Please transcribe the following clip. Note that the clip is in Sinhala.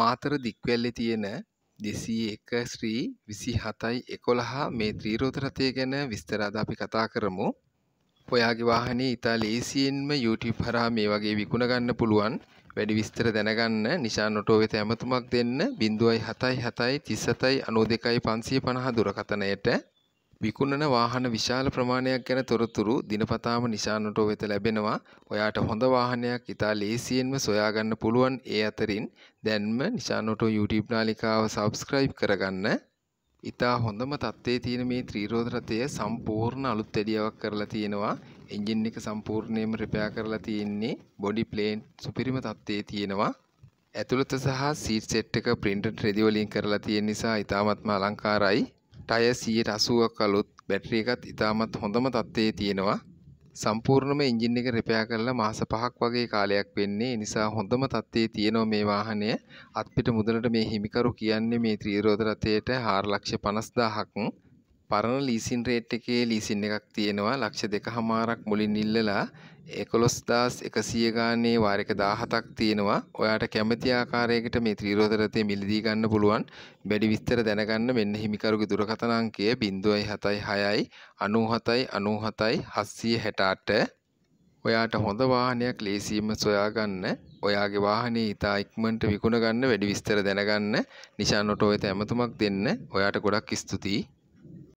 මාතර දික්වැල්ලි තියෙන දෙසී එක ශ්‍රී විසි හතයි එකොළහා මේ ත්‍රීරෝතරතය ගැන විස්තරාද අපි කතා කරමු ඔයාගේ වාහනේ ඉතා ලේසියෙන්ම YouTube හරහා මේ වගේ විකුණ ගන්න පුළුවන් වැඩි විස්තර දැනගන්න නිශාන් ඔටෝ වෙත ඇමතුමක් දෙන්න 0.77 37 92 550 දුරකථනයට විකුණන වාහන විශාල ප්‍රමාණයක් ගැන තොරතුරු දිනපතාම නිසානට වෙත ලැබෙනවා ඔයාට හොඳ වාහනයක් ඉතා ලේසියෙන්ම සොයාගන්න පුළුවන් ඒ අතරින් දැන්ම නිසානොට YouTube නාලිකාව සබස්ක්‍රයිබ් කරගන්න ඉතා හොඳම තත්ත්වේ තියෙන මේ ත්‍රීරෝධරතය සම්පූර්ණ අලුත් එඩියාවක් කරලා තියෙනවා එන්ජින් එක සම්පූර්ණයෙන්ම රිපයා කරලා තියෙන්නේ බොඩි ප්ලේන් සුපිරිම තත්ත්වේ තියෙනවා ඇතුළත සහ සීට් සෙට් එක ප්‍රින්ටඩ් රෙදි වලින් කරලා තියෙන නිසා ඉතාමත්ම අලංකාරයි ටය 180ක් කළොත් බැටරි එකත් ඉතාමත් හොඳම තත්ත්වයේ තියෙනවා. සම්පූර්ණම එන්ජින් එක රිපෙයා කරලා මාස 5ක් වගේ කාලයක් වෙන්නේ. නිසා හොඳම තත්ත්වයේ තියෙනවා මේ වාහනය. අත්පිට මුදලට මේ හිමිකරු කියන්නේ මේ ත්‍රිරෝද රථයට 4 ලක්ෂ 50000ක් පරණ ලීසින් රේට් එකේ ලීසින් එකක් තියෙනවා ලක්ෂ දෙක හමාරක් මුලින් ඉල්ලලා එකොළොස් දාස් එකසිය ගානේ වාරක දාහතක් තියෙනවා ඔයාට කැමති ආකාරයකට මේ ත්‍රීරෝධරතය මිලදී ගන්න පුළුවන් වැඩි විස්තර දැනගන්න මෙන්න හිමිකරුගේ දුරකථන අංකය බින්දුවයි හතයි හයයි අනූහතයි අනූහතයි හස්සිය හැටාට ඔයාට හොඳ වාහනයක් ලේසියෙන්ම සොයාගන්න ඔයාගේ වාහනේ ඉතා ඉක්මනට විකුණ ගන්න වැඩි විස්තර දැනගන්න නිශාන් ඔටෝයට ඇමතුමක් දෙන්න ඔයාට ගොඩක් ස්තුතියි